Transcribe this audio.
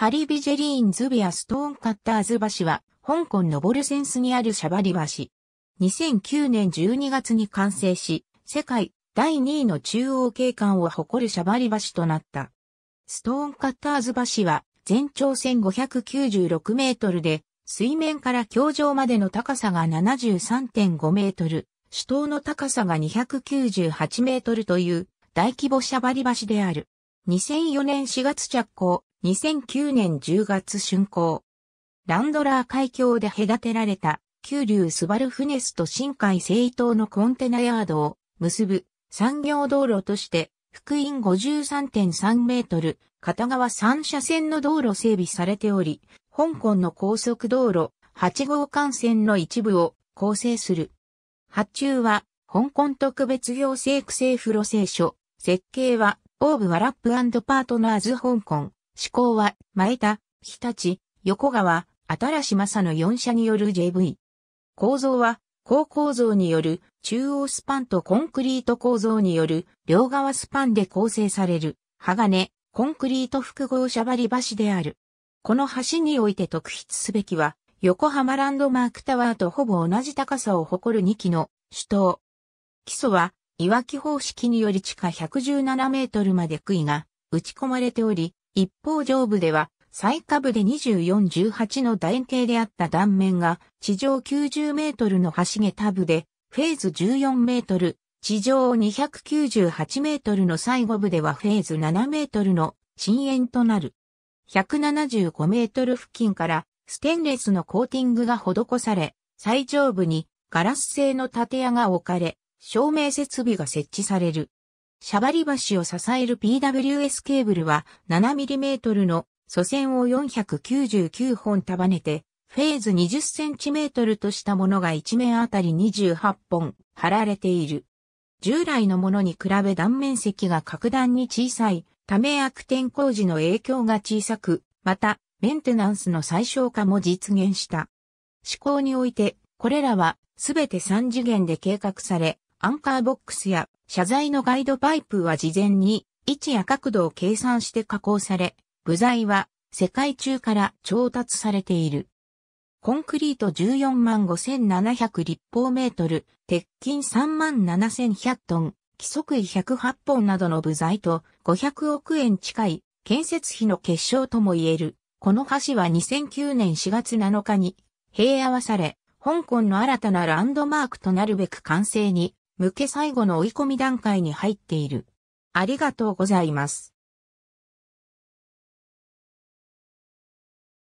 ハリビジェリーンズビアストーンカッターズ橋は、香港のボルセンスにあるシャバリ橋。2009年12月に完成し、世界第2位の中央景観を誇るシャバリ橋となった。ストーンカッターズ橋は、全長1596メートルで、水面から橋上までの高さが73.5メートル、主塔の高さが298メートルという大規模シャバリ橋である。2004年4月着工、2009年10月竣工。ランドラー海峡で隔てられた、九流スバルフネスと深海西東のコンテナヤードを結ぶ産業道路として、福音53.3メートル、片側3車線の道路整備されており、香港の高速道路8号幹線の一部を構成する。発注は、香港特別行政区政府路政所、設計は、オーブ・ワラップパートナーズ香港。志向は、前田、日立、横川、新し正の4社による JV。構造は、高構造による中央スパンとコンクリート構造による両側スパンで構成される鋼、コンクリート複合車張り橋である。この橋において特筆すべきは、横浜ランドマークタワーとほぼ同じ高さを誇る2基の主塔。基礎は、岩木方式により地下117メートルまで杭が打ち込まれており、一方上部では、最下部で2418の楕円形であった断面が、地上90メートルの橋桁部で、フェーズ14メートル、地上298メートルの最後部ではフェーズ7メートルの深淵となる。175メートル付近からステンレスのコーティングが施され、最上部にガラス製の建屋が置かれ、照明設備が設置される。シャバリ橋を支える PWS ケーブルは 7mm の祖先を499本束ねて、フェーズ 20cm としたものが1面あたり28本貼られている。従来のものに比べ断面積が格段に小さいため悪天候時の影響が小さく、またメンテナンスの最小化も実現した。施工において、これらはすべて3次元で計画され、アンカーボックスや謝罪のガイドパイプは事前に位置や角度を計算して加工され、部材は世界中から調達されている。コンクリート14万5700立方メートル、鉄筋3万7100トン、規則位108本などの部材と500億円近い建設費の結晶とも言える。この橋は2009年4月7日に閉合わされ、香港の新たなランドマークとなるべく完成に向け最後の追い込み段階に入っている。ありがとうございます。